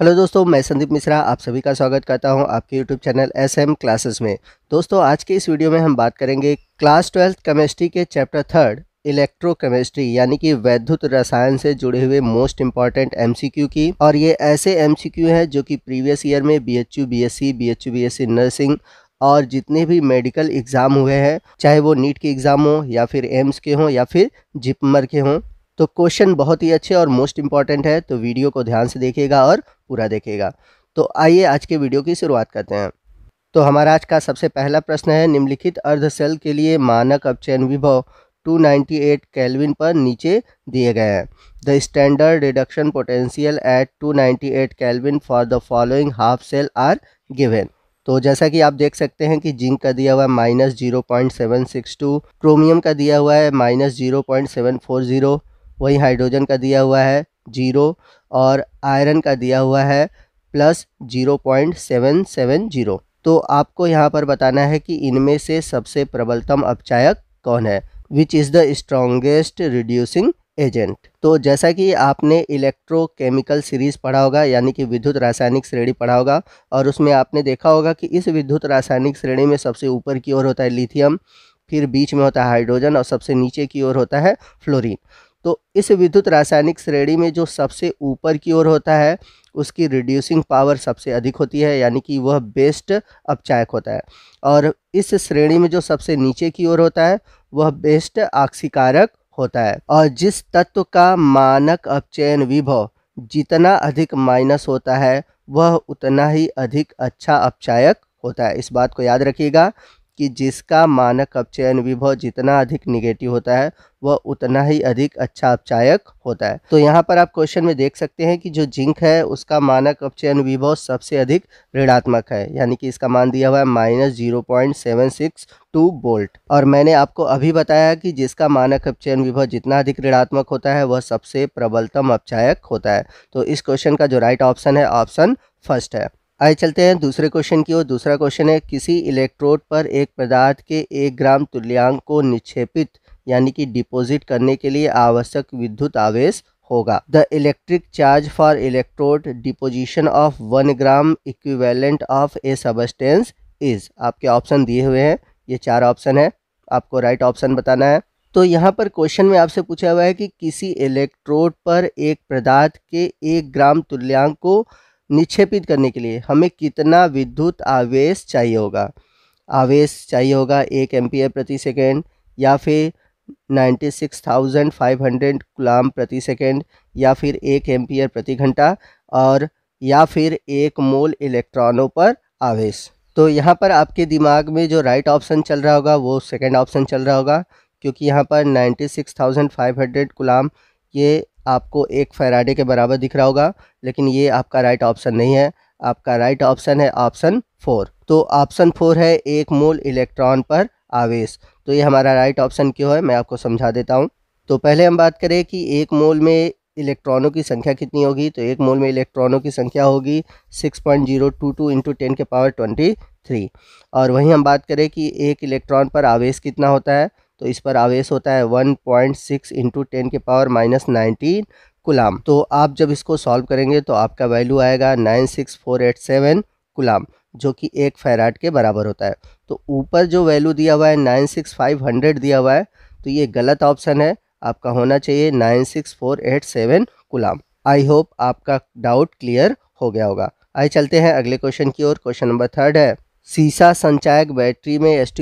hello दोस्तों मैं संदीप मिश्रा आप सभी का स्वागत करता हूं आपके YouTube channel S M classes में दोस्तों आज के इस वीडियो में हम बात करेंगे क्लास ट्वेल्थ केमिस्ट्री के चैप्टर थर्ड इलेक्ट्रोकेमिस्ट्री यानी कि वैद्युत रसायन से जुड़े हुए मोस्ट इम्पॉर्टेंट एमसीक्यू की और ये ऐसे एमसीक्यू हैं जो कि प्रीवियस ईयर में बी एच यू नर्सिंग और जितने भी मेडिकल एग्ज़ाम हुए हैं चाहे वो नीट के एग्ज़ाम हों या फिर एम्स के हों या फिर जिपमर के हों तो क्वेश्चन बहुत ही अच्छे और मोस्ट इम्पॉर्टेंट है तो वीडियो को ध्यान से देखिएगा और पूरा देखेगा तो आइए आज के वीडियो की शुरुआत करते हैं तो हमारा आज का सबसे पहला प्रश्न है निम्नलिखित अर्ध सेल के लिए मानक अपचयन विभव 298 केल्विन पर नीचे दिए गए हैं the standard reduction potential at 298 kelvin for the following half cell are given तो जैसा कि आप देख सकते हैं कि जिंक का दिया हुआ है minus zero point seven six two chromium का दिया हुआ है minus zero point seven four zero hydrogen का दिया हुआ है जीरो और आयरन का दिया हुआ है plus zero point seven seven zero तो आपको यहाँ पर बताना है कि इनमें से सबसे प्रबलतम अपचायक कौन है which is the strongest reducing agent तो जैसा कि आपने इलेक्ट्रोकेमिकल सीरीज पढ़ा होगा यानी कि विद्युत रासायनिक श्रेणी पढ़ा होगा और उसमें आपने देखा होगा कि इस विद्युत रासायनिक श्रेणी में सबसे ऊपर की ओर होता है लिथियम फिर बीच में होता है हाइड्रोजन और सबसे नीचे की ओर होता है फ्लोरीन तो इस विद्युत रासायनिक श्रेणी में जो सबसे ऊपर की ओर होता है उसकी रिड्यूसिंग पावर सबसे अधिक होती है यानी कि वह बेस्ट अपचायक होता है और इस श्रेणी में जो सबसे नीचे की ओर होता है वह बेस्ट आक्सीकारक होता है और जिस तत्व का मानक अपचयन विभव जितना अधिक माइनस होता है वह उतना ही अधिक अच्छा अपचायक होता है इस बात को याद रखिएगा कि जिसका मानक अपचयन विभव जितना अधिक निगेटिव होता है वह उतना ही अधिक अच्छा अपचायक होता है तो यहाँ पर आप क्वेश्चन में देख सकते हैं कि जो जिंक है उसका मानक अपचयन विभव सबसे अधिक ऋणात्मक है यानी कि इसका मान दिया हुआ है minus zero point seven six two volt और मैंने आपको अभी बताया कि जिसका मानक अपचयन विभव जितना अधिक ऋणात्मक होता है वह सबसे प्रबलतम अपचायक होता है तो इस क्वेश्चन का जो राइट ऑप्शन है ऑप्शन फर्स्ट है आइए चलते हैं दूसरे क्वेश्चन की ओर दूसरा क्वेश्चन है किसी इलेक्ट्रोड पर एक पदार्थ के एक ग्राम तुल्यांक को निक्षेपित यानी कि डिपॉजिट करने के लिए आवश्यक विद्युत आवेश होगा the electric charge for electrode deposition of one gram equivalent of a substance is आपके ऑप्शन दिए हुए हैं ये चार ऑप्शन है आपको राइट right ऑप्शन बताना है तो यहाँ पर क्वेश्चन में आपसे पूछा हुआ है कि किसी इलेक्ट्रोड पर एक पदार्थ के एक ग्राम तुल्यांक को निक्षेपित करने के लिए हमें कितना विद्युत आवेश चाहिए होगा आवेश चाहिए होगा एक एम्पियर प्रति सेकेंड या फिर 96,500 गुलाम प्रति सेकेंड या फिर एक एम्पियर प्रति घंटा और या फिर एक मोल इलेक्ट्रॉनों पर आवेश तो यहाँ पर आपके दिमाग में जो राइट ऑप्शन चल रहा होगा वो सेकेंड ऑप्शन चल रहा होगा क्योंकि यहाँ पर 96,500 गुलाम ये आपको एक फैराडे के बराबर दिख रहा होगा लेकिन ये आपका राइट ऑप्शन नहीं है आपका राइट ऑप्शन है ऑप्शन फोर तो ऑप्शन फोर है एक मोल इलेक्ट्रॉन पर आवेश तो ये हमारा राइट ऑप्शन क्यों है मैं आपको समझा देता हूँ तो पहले हम बात करें कि एक मोल में इलेक्ट्रॉनों की संख्या कितनी होगी तो एक मोल में इलेक्ट्रॉनों की संख्या होगी 6.022 point zero two two into ten के पावर ट्वेंटी थ्री और वहीं हम बात करें कि एक इलेक्ट्रॉन पर आवेश कितना होता है तो इस पर आवेश होता है one point six into ten के पावर माइनस नाइनटीन कुलाम तो आप जब इसको सॉल्व करेंगे तो आपका वैल्यू आएगा nine six four eight seven coulomb जो कि एक फैराट के बराबर होता है तो ऊपर जो वैल्यू दिया हुआ है नाइन सिक्स फाइव हंड्रेड दिया हुआ है तो ये गलत ऑप्शन है आपका होना चाहिए nine six four eight seven coulomb I hope आपका डाउट क्लियर हो गया होगा आइए चलते हैं अगले क्वेश्चन की ओर क्वेश्चन नंबर थर्ड है सीसा संचायक बैटरी में एस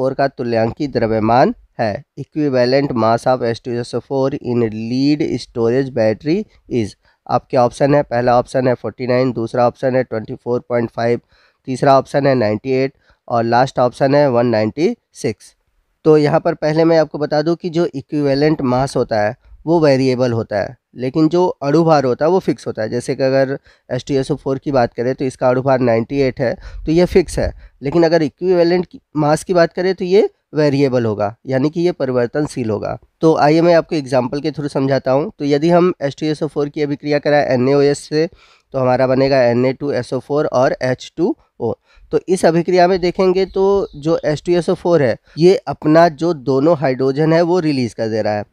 का तुल्यांकी द्रव्यमान है equivalent mass of S two S four in lead storage battery is आपके ऑप्शन है पहला ऑप्शन है फोर्टी नाइन दूसरा ऑप्शन है ट्वेंटी फोर पॉइंट फाइव तीसरा ऑप्शन है नाइन्टी एट और लास्ट ऑप्शन है वन नाइन्टी सिक्स तो यहाँ पर पहले मैं आपको बता दूँ कि जो इक्विवेलेंट मास होता है वो वेरिएबल होता है लेकिन जो अणुभार होता है वो फिक्स होता है जैसे कि अगर S T S O four की बात करें तो इसका अणुभार नाइन्टी एट है तो ये फिक्स है लेकिन अगर इक्विवेलेंट मास की बात करें तो ये वेरिएबल होगा यानी कि ये परिवर्तनशील होगा तो आइए मैं आपको एग्जाम्पल के थ्रू समझाता हूँ तो यदि हम S T S O four की अभिक्रिया कराएं एन ए ओ एस से तो हमारा बनेगा N A two S O four और एच टू ओ तो इस अभिक्रिया में देखेंगे तो जो S T S O four है ये अपना जो दोनों हाइड्रोजन है वो रिलीज़ कर दे रहा है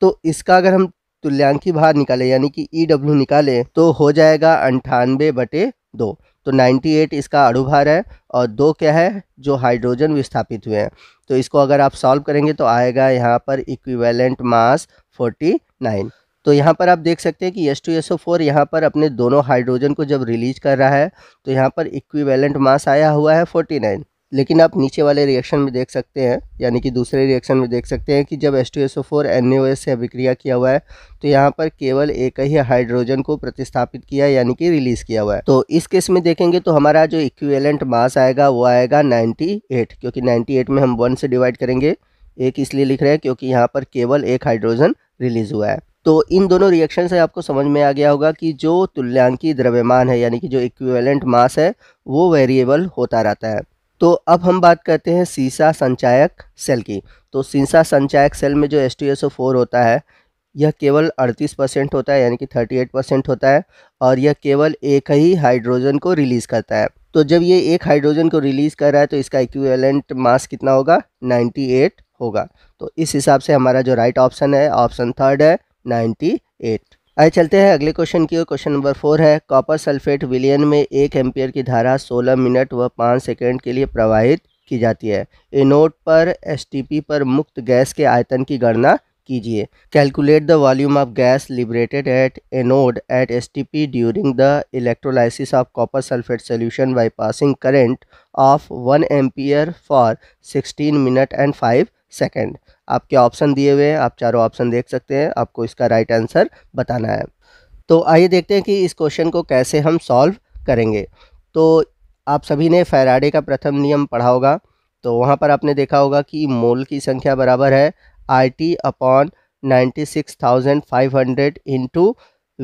तो इसका अगर हम तुल्यांकी बाहर निकाले यानी कि ई e डब्ल्यू निकाले तो हो जाएगा अंठानवे बटे दो तो 98 इसका अड़ुभार है और दो क्या है जो हाइड्रोजन विस्थापित हुए हैं तो इसको अगर आप सॉल्व करेंगे तो आएगा यहाँ पर इक्विवेलेंट मास 49 तो यहाँ पर आप देख सकते हैं कि S two S O four यहाँ पर अपने दोनों हाइड्रोजन को जब रिलीज कर रहा है तो यहाँ पर इक्विवेलेंट मास आया हुआ है 49 लेकिन आप नीचे वाले रिएक्शन में देख सकते हैं यानी कि दूसरे रिएक्शन में देख सकते हैं कि जब S two S O four N O S से अभिक्रिया किया हुआ है तो यहाँ पर केवल एक ही हाइड्रोजन को प्रतिस्थापित किया है यानी कि रिलीज किया हुआ है तो इस केस में देखेंगे तो हमारा जो इक्विवेलेंट मास आएगा वो आएगा 98 क्योंकि 98 में हम वन से डिवाइड करेंगे एक इसलिए लिख रहे हैं क्योंकि यहाँ पर केवल एक हाइड्रोजन रिलीज हुआ है तो इन दोनों रिएक्शन से आपको समझ में आ गया होगा कि जो तुल्यांकी द्रव्यमान है यानी कि जो इक्विवेलेंट मास है वो वेरिएबल होता रहता है तो अब हम बात करते हैं सीसा संचायक सेल की तो सीसा संचायक सेल में जो S T S O four होता है यह केवल 38 परसेंट होता है यानी कि 38 परसेंट होता है और यह केवल एक ही हाइड्रोजन को रिलीज़ करता है तो जब ये एक हाइड्रोजन को रिलीज़ कर रहा है तो इसका इक्विवेलेंट मास कितना होगा 98 होगा तो इस हिसाब से हमारा जो राइट ऑप्शन है ऑप्शन थर्ड है 98 आइए चलते हैं अगले क्वेश्चन की ओर क्वेश्चन नंबर फोर है कॉपर सल्फेट विलियन में एक एम्पियर की धारा 16 मिनट व 5 सेकंड के लिए प्रवाहित की जाती है एनोड पर एसटीपी पर मुक्त गैस के आयतन की गणना कीजिए calculate the volume of gas liberated at anode at STP during the electrolysis of copper sulphate solution by passing current of one ampere for sixteen minute and five second आपके option दिए हुए हैं आप चारों ऑप्शन देख सकते हैं आपको इसका राइट आंसर बताना है तो आइए देखते हैं कि इस क्वेश्चन को कैसे हम सॉल्व करेंगे तो आप सभी ने फैराडे का प्रथम नियम पढ़ा होगा तो वहाँ पर आपने देखा होगा कि मोल की संख्या बराबर है I T upon ninety six thousand five hundred into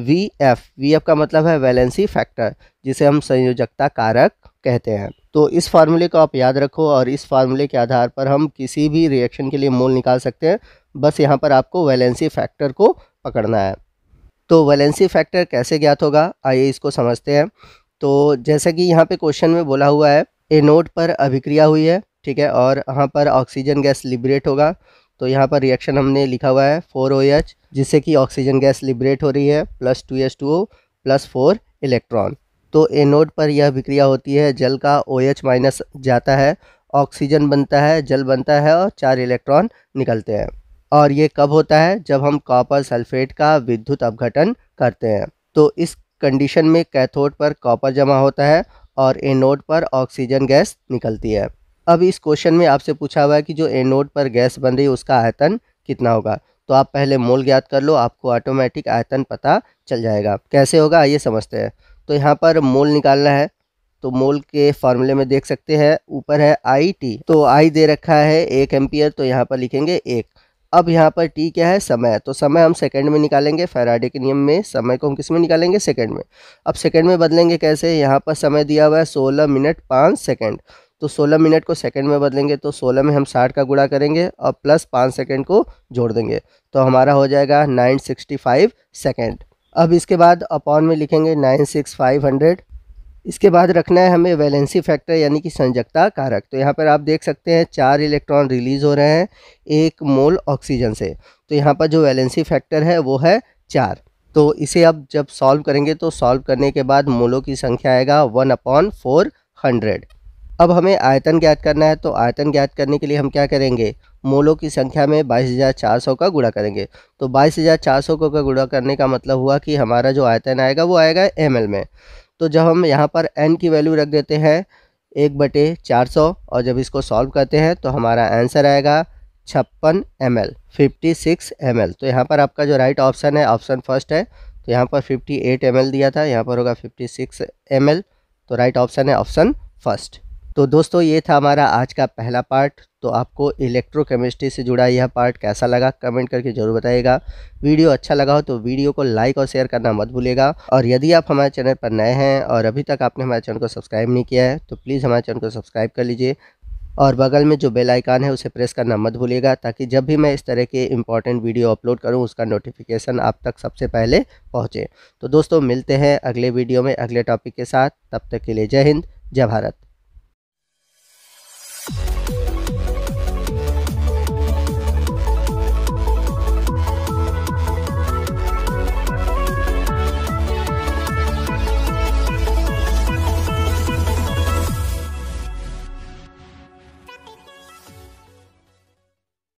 V F V F का मतलब है वैलेंसी फैक्टर जिसे हम संयोजकता कारक कहते हैं तो इस फार्मूले को आप याद रखो और इस फार्मूले के आधार पर हम किसी भी रिएक्शन के लिए मोल निकाल सकते हैं बस यहाँ पर आपको वैलेंसी फैक्टर को पकड़ना है तो वैलेंसी फैक्टर कैसे ज्ञात होगा आइए इसको समझते हैं तो जैसा कि यहाँ पे क्वेश्चन में बोला हुआ है ए नोट पर अभिक्रिया हुई है ठीक है और यहाँ पर ऑक्सीजन गैस लिबरेट होगा तो यहाँ पर रिएक्शन हमने लिखा हुआ है फोर ओ एच जिससे कि ऑक्सीजन गैस लिबरेट हो रही है plus two H two O plus four electron तो एनोड पर यह विक्रिया होती है जल का ओ एच माइनस जाता है ऑक्सीजन बनता है जल बनता है और चार इलेक्ट्रॉन निकलते हैं और ये कब होता है जब हम कॉपर सल्फेट का विद्युत अपघटन करते हैं तो इस कंडीशन में कैथोड पर कॉपर जमा होता है और एनोड पर ऑक्सीजन गैस निकलती है अब इस क्वेश्चन में आपसे पूछा हुआ है कि जो एनोड पर गैस बन रही है उसका आयतन कितना होगा तो आप पहले मोल ज्ञात कर लो आपको ऑटोमेटिक आयतन पता चल जाएगा कैसे होगा आइए समझते हैं तो यहाँ पर मोल निकालना है तो मोल के फार्मूले में देख सकते हैं ऊपर है आई टी तो आई दे रखा है एक एम्पियर तो यहाँ पर लिखेंगे एक अब यहाँ पर टी क्या है समय तो समय हम सेकंड में निकालेंगे फेराडे के नियम में समय को हम किस में निकालेंगे सेकंड में अब सेकंड में बदलेंगे कैसे यहाँ पर समय दिया हुआ है सोलह मिनट पाँच सेकंड तो सोलह मिनट को सेकंड में बदलेंगे तो सोलह में हम साठ का गुणा करेंगे और प्लस पाँच सेकेंड को जोड़ देंगे तो हमारा हो जाएगा नाइन सिक्सटी सेकेंड अब इसके बाद अपॉन में लिखेंगे नाइन सिक्स फाइव हंड्रेड इसके बाद रखना है हमें वैलेंसी फैक्टर यानी कि संजकता कारक तो यहाँ पर आप देख सकते हैं चार इलेक्ट्रॉन रिलीज़ हो रहे हैं एक मोल ऑक्सीजन से तो यहाँ पर जो वैलेंसी फैक्टर है वो है चार तो इसे अब जब सॉल्व करेंगे तो सॉल्व करने के बाद मोलों की संख्या आएगा वन अपॉन फोर हंड्रेड अब हमें आयतन ज्ञात करना है तो आयतन ज्ञात करने के लिए हम क्या करेंगे मोलों की संख्या में 22,400 का गुणा करेंगे तो 22,400 को का गुणा करने का मतलब हुआ कि हमारा जो आयतन आएगा वो आएगा एम में तो जब हम यहाँ पर एन की वैल्यू रख देते हैं एक बटे चार सौ और जब इसको सॉल्व करते हैं तो हमारा आंसर आएगा छप्पन M L fifty six M L तो यहाँ पर आपका जो राइट ऑप्शन है ऑप्शन फर्स्ट है तो यहाँ पर फिफ्टी एट एम एल दिया था यहाँ पर होगा फिफ्टी सिक्स एम एल तो राइट ऑप्शन है ऑप्शन फर्स्ट तो दोस्तों ये था हमारा आज का पहला पार्ट तो आपको इलेक्ट्रोकेमिस्ट्री से जुड़ा यह पार्ट कैसा लगा कमेंट करके जरूर बताइएगा वीडियो अच्छा लगा हो तो वीडियो को लाइक और शेयर करना मत भूलिएगा और यदि आप हमारे चैनल पर नए हैं और अभी तक आपने हमारे चैनल को सब्सक्राइब नहीं किया है तो प्लीज़ हमारे चैनल को सब्सक्राइब कर लीजिए और बगल में जो बेल आइकान है उसे प्रेस करना मत भूलिएगा ताकि जब भी मैं इस तरह के इंपॉर्टेंट वीडियो अपलोड करूं उसका नोटिफिकेशन आप तक सबसे पहले पहुंचे तो दोस्तों मिलते हैं अगले वीडियो में अगले टॉपिक के साथ तब तक के लिए जय हिंद जय भारत